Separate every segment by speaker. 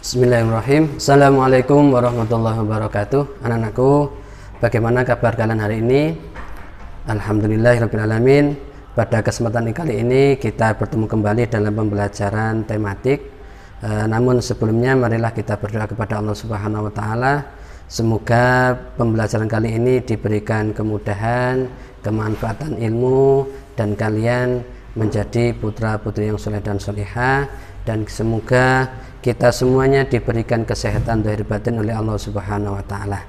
Speaker 1: Bismillahirrahmanirrahim. Assalamualaikum warahmatullahi wabarakatuh. Anak-anakku, bagaimana kabar kalian hari ini? Alhamdulillahirrahmanirrahim. Pada kesempatan kali ini kita bertemu kembali dalam pembelajaran tematik. E, namun sebelumnya marilah kita berdoa kepada Allah Subhanahu wa taala. Semoga pembelajaran kali ini diberikan kemudahan, kemanfaatan ilmu dan kalian menjadi putra-putri yang soleh dan solehah dan semoga kita semuanya diberikan kesehatan zahir batin oleh Allah Subhanahu wa taala.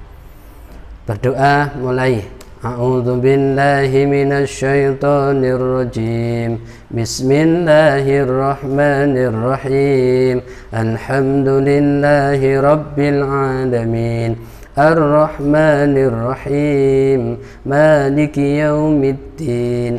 Speaker 1: Berdoa mulai. A'udzu billahi minasyaitonir rajim. Bismillahirrahmanirrahim. Alhamdulillahi rabbil alamin. Arrahmanirrahim. Rahim. Maliki yaumiddin.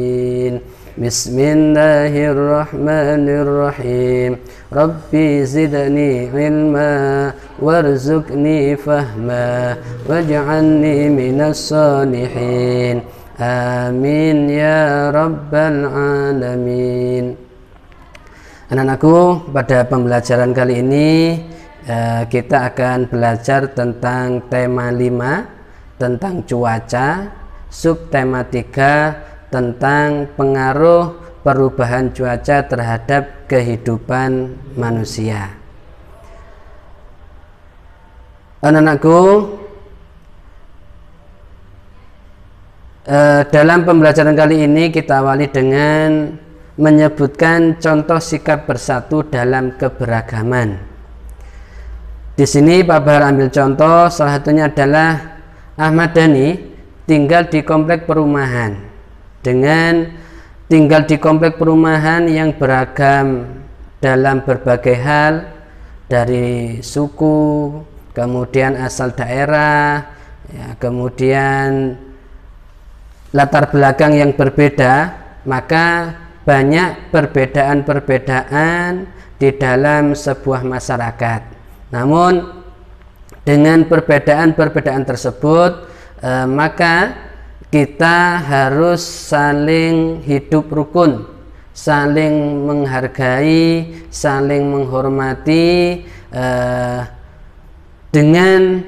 Speaker 1: بسم الله الرحمن الرحيم ربي زدني علما وارزقني فهما واجعلني من الصالحين آمين يا رب العالمين Anak-anakku, pada pembelajaran kali ini eh, kita akan belajar tentang tema 5 tentang cuaca, subtema 3 tentang pengaruh perubahan cuaca terhadap kehidupan manusia. Anak-anakku, eh, dalam pembelajaran kali ini kita awali dengan menyebutkan contoh sikap bersatu dalam keberagaman. Di sini Pak Bahar ambil contoh salah satunya adalah Ahmad Dhani tinggal di komplek perumahan dengan tinggal di komplek perumahan yang beragam dalam berbagai hal dari suku, kemudian asal daerah, ya, kemudian latar belakang yang berbeda, maka banyak perbedaan-perbedaan di dalam sebuah masyarakat. Namun dengan perbedaan-perbedaan tersebut, eh, maka kita harus saling hidup rukun, saling menghargai, saling menghormati eh, dengan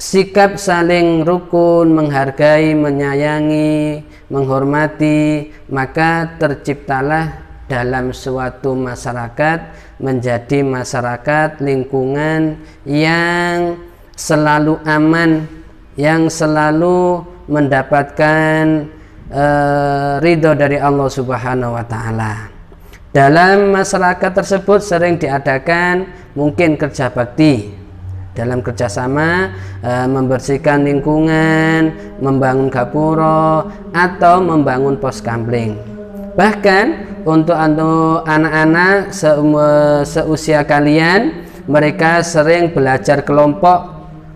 Speaker 1: sikap saling rukun, menghargai, menyayangi, menghormati, maka terciptalah dalam suatu masyarakat menjadi masyarakat lingkungan yang selalu aman, yang selalu mendapatkan e, ridho dari Allah Subhanahu wa taala. Dalam masyarakat tersebut sering diadakan mungkin kerja bakti dalam kerjasama e, membersihkan lingkungan, membangun gapuro atau membangun pos kampling. Bahkan untuk anu, anak-anak se seusia kalian mereka sering belajar kelompok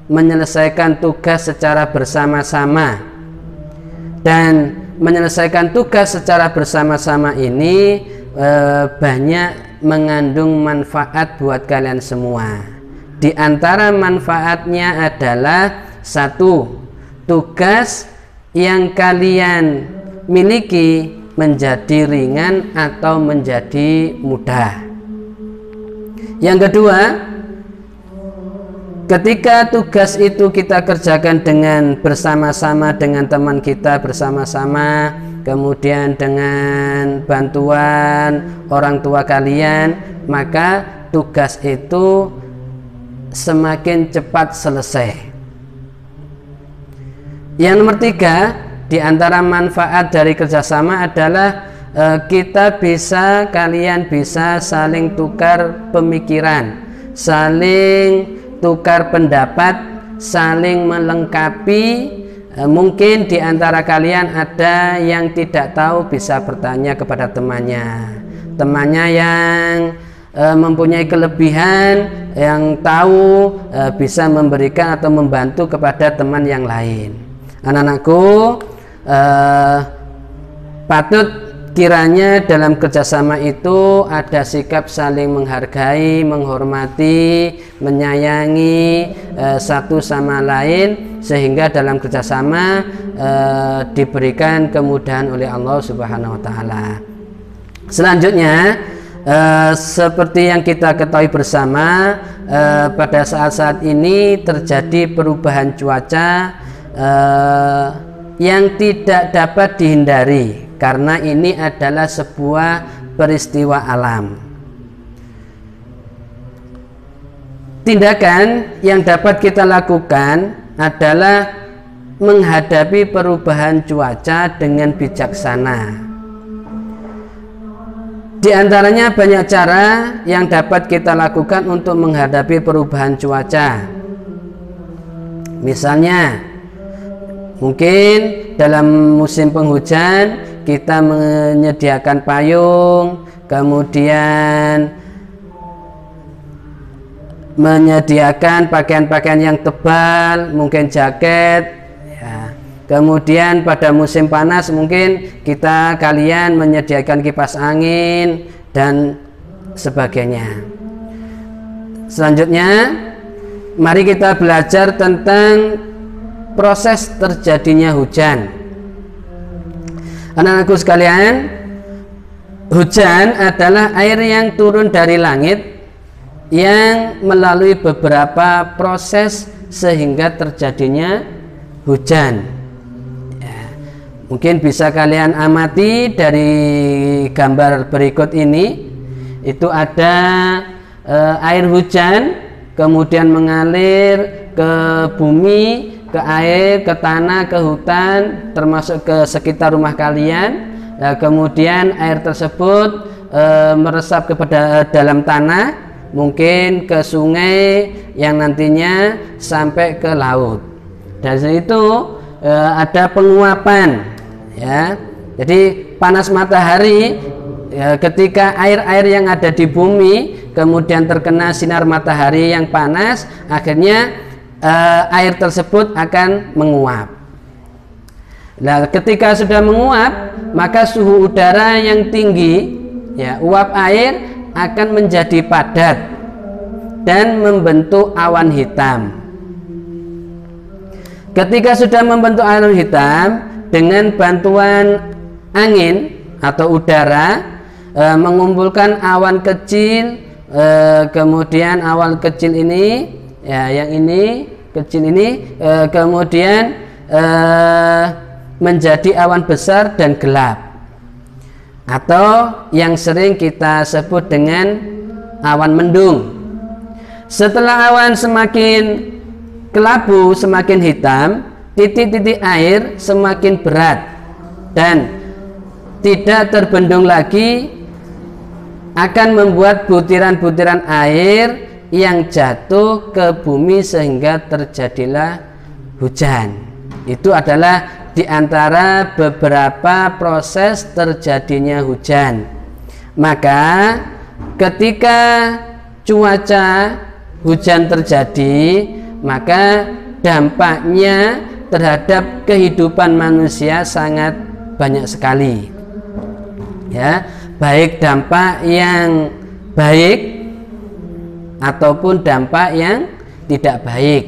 Speaker 1: menyelesaikan tugas secara bersama-sama. Dan menyelesaikan tugas secara bersama-sama ini e, banyak mengandung manfaat buat kalian semua. Di antara manfaatnya adalah satu, tugas yang kalian miliki menjadi ringan atau menjadi mudah. Yang kedua, Ketika tugas itu kita kerjakan dengan bersama-sama dengan teman kita bersama-sama, kemudian dengan bantuan orang tua kalian, maka tugas itu semakin cepat selesai. Yang nomor tiga, di antara manfaat dari kerjasama adalah eh, kita bisa, kalian bisa saling tukar pemikiran, saling tukar pendapat, saling melengkapi. Eh, mungkin di antara kalian ada yang tidak tahu bisa bertanya kepada temannya. Temannya yang e, mempunyai kelebihan, yang tahu e, bisa memberikan atau membantu kepada teman yang lain. Anak-anakku, patut Kiranya dalam kerjasama itu ada sikap saling menghargai, menghormati, menyayangi e, satu sama lain, sehingga dalam kerjasama e, diberikan kemudahan oleh Allah Subhanahu wa Ta'ala. Selanjutnya, e, seperti yang kita ketahui bersama, e, pada saat-saat ini terjadi perubahan cuaca. E, yang tidak dapat dihindari karena ini adalah sebuah peristiwa alam. Tindakan yang dapat kita lakukan adalah menghadapi perubahan cuaca dengan bijaksana. Di antaranya banyak cara yang dapat kita lakukan untuk menghadapi perubahan cuaca. Misalnya, Mungkin dalam musim penghujan kita menyediakan payung, kemudian menyediakan pakaian-pakaian yang tebal, mungkin jaket. Ya. Kemudian pada musim panas mungkin kita kalian menyediakan kipas angin dan sebagainya. Selanjutnya, mari kita belajar tentang proses terjadinya hujan. Anak-anakku sekalian, hujan adalah air yang turun dari langit yang melalui beberapa proses sehingga terjadinya hujan. Ya, mungkin bisa kalian amati dari gambar berikut ini. Itu ada eh, air hujan kemudian mengalir ke bumi ke air, ke tanah, ke hutan, termasuk ke sekitar rumah kalian. Nah, kemudian air tersebut e, meresap ke eh, dalam tanah, mungkin ke sungai yang nantinya sampai ke laut. Dan itu e, ada penguapan, ya. Jadi panas matahari e, ketika air-air yang ada di bumi kemudian terkena sinar matahari yang panas, akhirnya uh, air tersebut akan menguap. Nah, ketika sudah menguap, maka suhu udara yang tinggi, ya, uap air akan menjadi padat dan membentuk awan hitam. Ketika sudah membentuk awan hitam dengan bantuan angin atau udara e, mengumpulkan awan kecil, e, kemudian awan kecil ini ya yang ini kecil ini e, kemudian e, menjadi awan besar dan gelap atau yang sering kita sebut dengan awan mendung setelah awan semakin kelabu semakin hitam titik-titik air semakin berat dan tidak terbendung lagi akan membuat butiran-butiran air yang jatuh ke bumi sehingga terjadilah hujan. Itu adalah di antara beberapa proses terjadinya hujan. Maka ketika cuaca hujan terjadi, maka dampaknya terhadap kehidupan manusia sangat banyak sekali. Ya, baik dampak yang baik ataupun dampak yang tidak baik.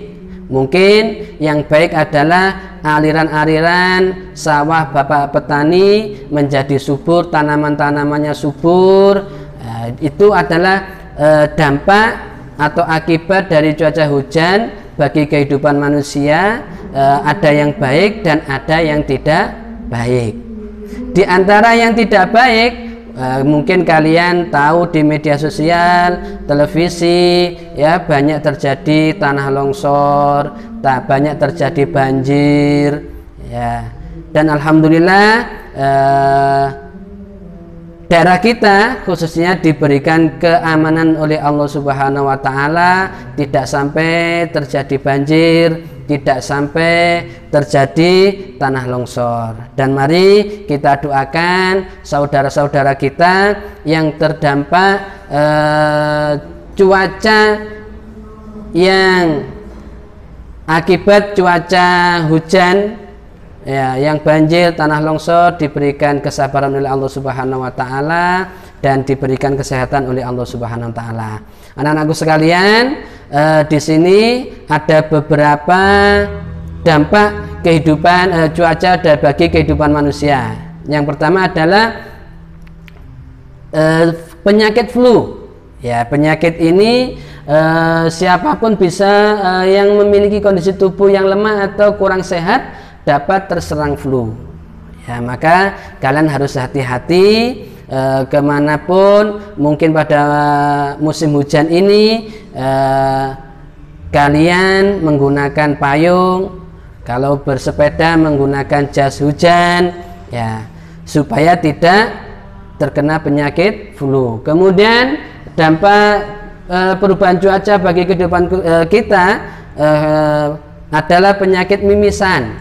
Speaker 1: Mungkin yang baik adalah aliran-aliran sawah bapak petani menjadi subur, tanaman-tanamannya subur. Eh, itu adalah eh, dampak atau akibat dari cuaca hujan bagi kehidupan manusia. Eh, ada yang baik dan ada yang tidak baik. Di antara yang tidak baik Eh, mungkin kalian tahu di media sosial, televisi, ya banyak terjadi tanah longsor, tak banyak terjadi banjir, ya. Dan alhamdulillah uh, daerah kita khususnya diberikan keamanan oleh Allah Subhanahu Wa Taala, tidak sampai terjadi banjir, tidak sampai terjadi tanah longsor. Dan mari kita doakan saudara-saudara kita yang terdampak eh, cuaca yang akibat cuaca hujan ya yang banjir tanah longsor diberikan kesabaran oleh Allah Subhanahu wa taala dan diberikan kesehatan oleh Allah Subhanahu wa taala. Anak-anakku sekalian, eh, di sini ada beberapa dampak kehidupan eh, cuaca dan bagi kehidupan manusia. Yang pertama adalah eh, penyakit flu. Ya, penyakit ini eh, siapapun bisa eh, yang memiliki kondisi tubuh yang lemah atau kurang sehat dapat terserang flu. Ya, maka kalian harus hati-hati e, kemanapun mungkin pada musim hujan ini e, kalian menggunakan payung kalau bersepeda menggunakan jas hujan ya supaya tidak terkena penyakit flu kemudian dampak e, perubahan cuaca bagi kehidupan e, kita e, adalah penyakit mimisan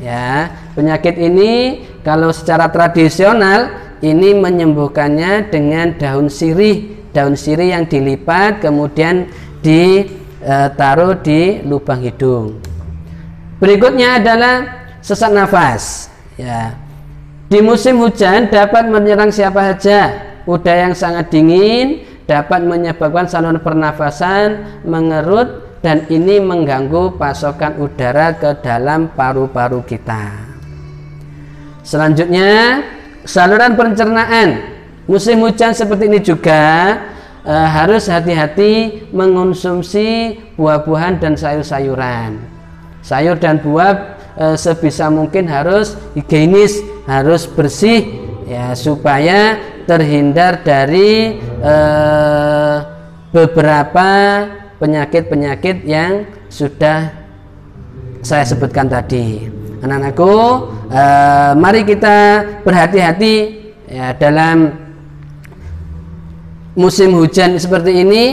Speaker 1: ya penyakit ini kalau secara tradisional ini menyembuhkannya dengan daun sirih daun sirih yang dilipat kemudian ditaruh e, di lubang hidung berikutnya adalah sesak nafas ya di musim hujan dapat menyerang siapa saja udara yang sangat dingin dapat menyebabkan saluran pernafasan mengerut dan ini mengganggu pasokan udara ke dalam paru-paru kita selanjutnya saluran pencernaan. Musim hujan seperti ini juga e, harus hati-hati mengonsumsi buah-buahan dan sayur-sayuran. Sayur dan buah e, sebisa mungkin harus higienis, harus bersih ya supaya terhindar dari e, beberapa penyakit-penyakit yang sudah saya sebutkan tadi anak-anakku eh, mari kita berhati-hati ya, dalam musim hujan seperti ini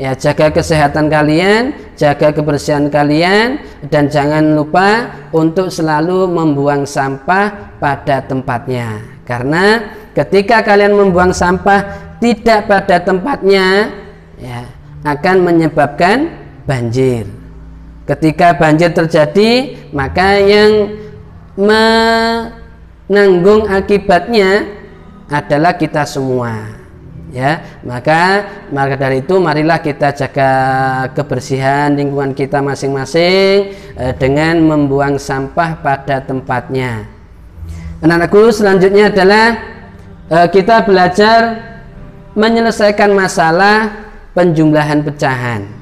Speaker 1: ya jaga kesehatan kalian jaga kebersihan kalian dan jangan lupa untuk selalu membuang sampah pada tempatnya karena ketika kalian membuang sampah tidak pada tempatnya ya akan menyebabkan banjir Ketika banjir terjadi, maka yang menanggung akibatnya adalah kita semua. Ya, maka maka dari itu marilah kita jaga kebersihan lingkungan kita masing-masing eh, dengan membuang sampah pada tempatnya. Anak-anakku, selanjutnya adalah eh, kita belajar menyelesaikan masalah penjumlahan pecahan.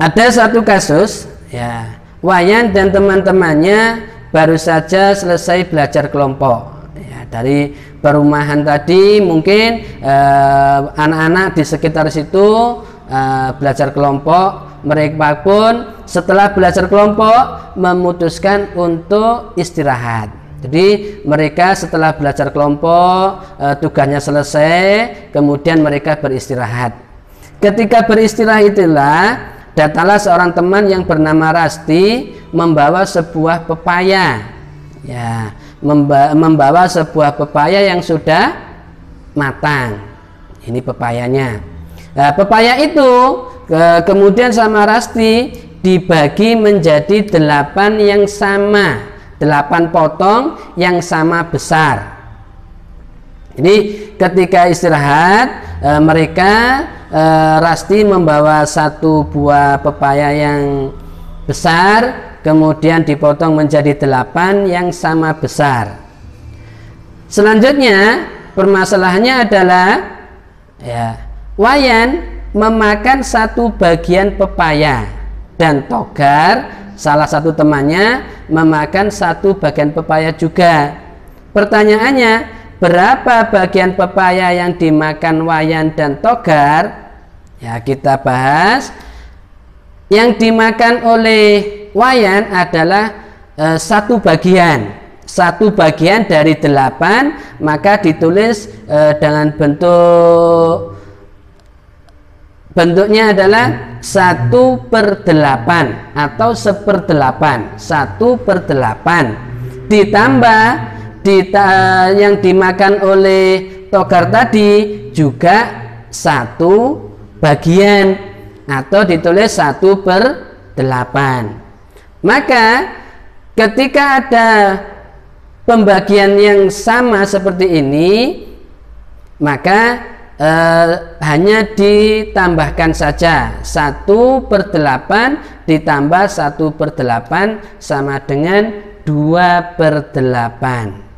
Speaker 1: ada satu kasus ya Wayan dan teman-temannya baru saja selesai belajar kelompok ya, dari perumahan tadi mungkin eh, anak-anak eh, di sekitar situ eh, belajar kelompok mereka pun setelah belajar kelompok memutuskan untuk istirahat jadi mereka setelah belajar kelompok eh, tugasnya selesai kemudian mereka beristirahat ketika beristirahat itulah datanglah seorang teman yang bernama Rasti membawa sebuah pepaya. Ya, membawa sebuah pepaya yang sudah matang. Ini pepayanya. Nah, pepaya itu ke kemudian sama Rasti dibagi menjadi delapan yang sama, delapan potong yang sama besar. Jadi ketika istirahat e, mereka Eh, Rasti membawa satu buah pepaya yang besar kemudian dipotong menjadi delapan yang sama besar selanjutnya permasalahannya adalah ya Wayan memakan satu bagian pepaya dan Togar salah satu temannya memakan satu bagian pepaya juga pertanyaannya berapa bagian pepaya yang dimakan wayan dan togar? Ya, kita bahas. Yang dimakan oleh wayan adalah e, satu bagian, satu bagian dari delapan, maka ditulis e, dengan bentuk bentuknya adalah satu per delapan atau seper delapan. satu per delapan ditambah di, uh, yang dimakan oleh togar tadi juga satu bagian atau ditulis satu per delapan. Maka ketika ada pembagian yang sama seperti ini, maka eh, hanya ditambahkan saja satu per delapan ditambah satu per delapan sama dengan dua per delapan.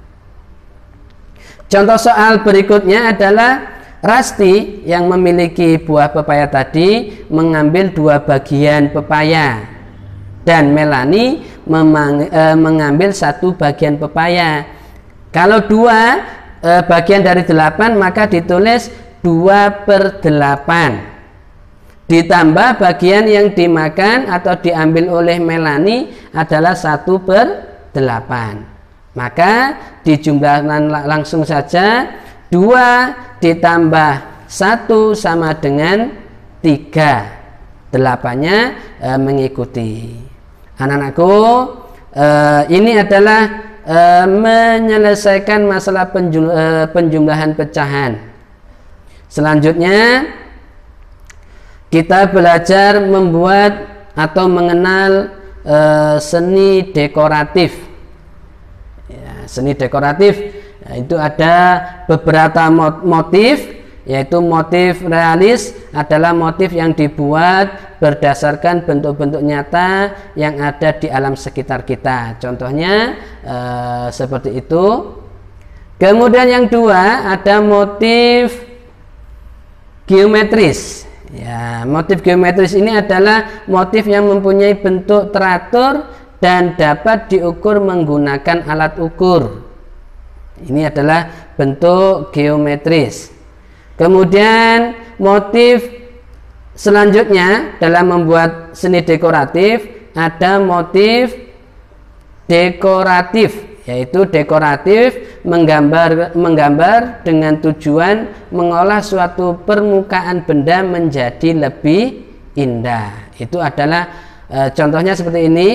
Speaker 1: Contoh soal berikutnya adalah Rasti yang memiliki buah pepaya tadi mengambil dua bagian pepaya dan Melani memang, eh, mengambil satu bagian pepaya. Kalau dua e, bagian dari delapan maka ditulis dua per delapan ditambah bagian yang dimakan atau diambil oleh Melani adalah satu per delapan. Maka dijumlahkan langsung saja 2 ditambah 1 sama dengan 3. Delapannya e, mengikuti. Anak-anakku, e, ini adalah e, menyelesaikan masalah penjum, e, penjumlahan pecahan. Selanjutnya kita belajar membuat atau mengenal e, seni dekoratif. Nah, seni dekoratif nah, itu ada beberapa motif yaitu motif realis adalah motif yang dibuat berdasarkan bentuk-bentuk nyata yang ada di alam sekitar kita. Contohnya eh, seperti itu. Kemudian yang dua ada motif geometris. Ya, motif geometris ini adalah motif yang mempunyai bentuk teratur dan dapat diukur menggunakan alat ukur. Ini adalah bentuk geometris. Kemudian motif selanjutnya dalam membuat seni dekoratif ada motif dekoratif yaitu dekoratif menggambar menggambar dengan tujuan mengolah suatu permukaan benda menjadi lebih indah. Itu adalah e, contohnya seperti ini.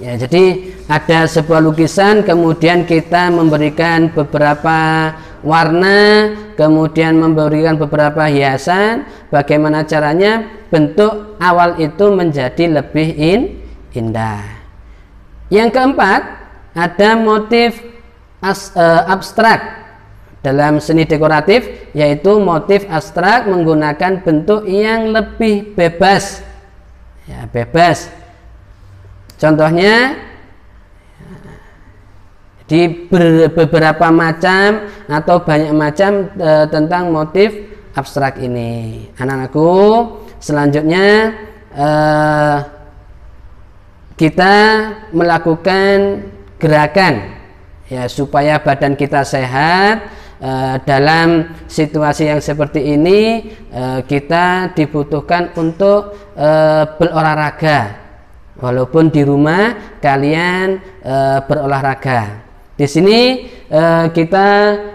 Speaker 1: Ya, jadi ada sebuah lukisan kemudian kita memberikan beberapa warna, kemudian memberikan beberapa hiasan, bagaimana caranya bentuk awal itu menjadi lebih in, indah. Yang keempat, ada motif as, uh, abstrak dalam seni dekoratif yaitu motif abstrak menggunakan bentuk yang lebih bebas. Ya, bebas Contohnya di beberapa macam atau banyak macam e, tentang motif abstrak ini. Anak-anakku, selanjutnya e, kita melakukan gerakan ya supaya badan kita sehat e, dalam situasi yang seperti ini e, kita dibutuhkan untuk e, berolahraga walaupun di rumah kalian e, berolahraga. Di sini e, kita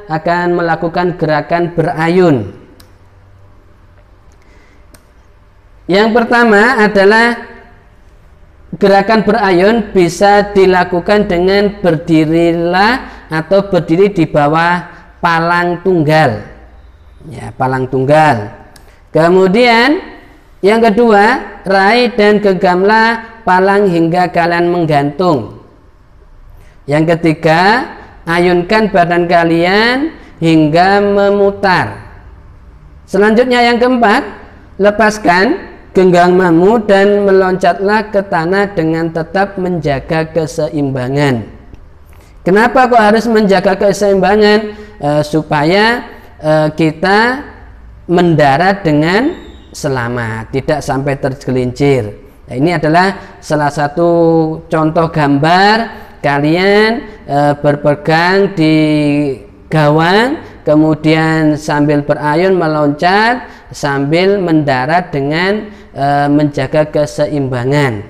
Speaker 1: akan melakukan gerakan berayun. Yang pertama adalah gerakan berayun bisa dilakukan dengan berdirilah atau berdiri di bawah palang tunggal. Ya, palang tunggal. Kemudian yang kedua, raih dan genggamlah palang hingga kalian menggantung. Yang ketiga, ayunkan badan kalian hingga memutar. Selanjutnya yang keempat, lepaskan genggamanmu dan meloncatlah ke tanah dengan tetap menjaga keseimbangan. Kenapa kok harus menjaga keseimbangan? E, supaya e, kita mendarat dengan selamat, tidak sampai tergelincir. Nah, ini adalah salah satu contoh gambar kalian e, berpegang di gawang kemudian sambil berayun meloncat sambil mendarat dengan e, menjaga keseimbangan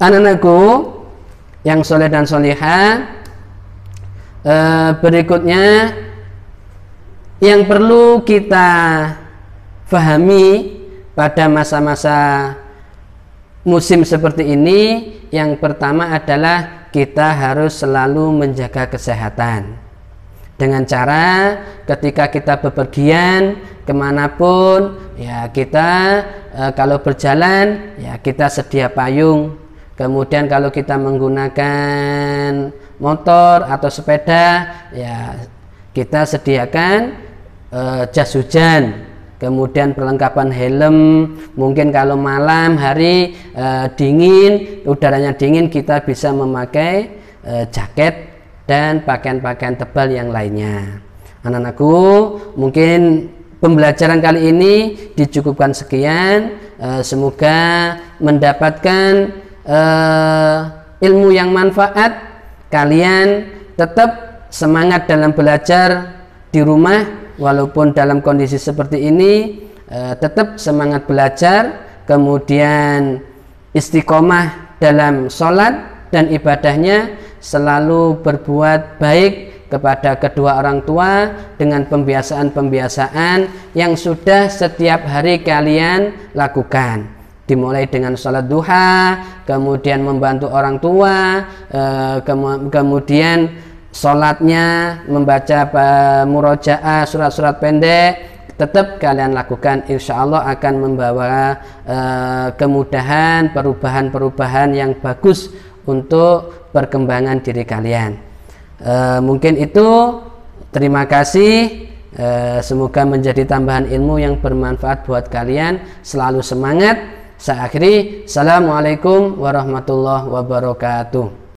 Speaker 1: anak-anakku yang soleh dan soleha e, berikutnya yang perlu kita fahami pada masa-masa musim seperti ini yang pertama adalah kita harus selalu menjaga kesehatan dengan cara ketika kita bepergian kemanapun ya kita e, kalau berjalan ya kita sedia payung kemudian kalau kita menggunakan motor atau sepeda ya kita sediakan e, jas hujan kemudian perlengkapan helm mungkin kalau malam hari e, dingin udaranya dingin kita bisa memakai e, jaket dan pakaian-pakaian tebal yang lainnya anak-anakku mungkin pembelajaran kali ini dicukupkan sekian e, semoga mendapatkan e, ilmu yang manfaat kalian tetap semangat dalam belajar di rumah walaupun dalam kondisi seperti ini eh, tetap semangat belajar kemudian istiqomah dalam sholat dan ibadahnya selalu berbuat baik kepada kedua orang tua dengan pembiasaan-pembiasaan yang sudah setiap hari kalian lakukan dimulai dengan sholat duha kemudian membantu orang tua eh, kemudian sholatnya, membaca murojaah surat-surat pendek, tetap kalian lakukan insya Allah akan membawa uh, kemudahan perubahan-perubahan yang bagus untuk perkembangan diri kalian uh, mungkin itu terima kasih uh, semoga menjadi tambahan ilmu yang bermanfaat buat kalian selalu semangat saya akhiri Assalamualaikum warahmatullahi wabarakatuh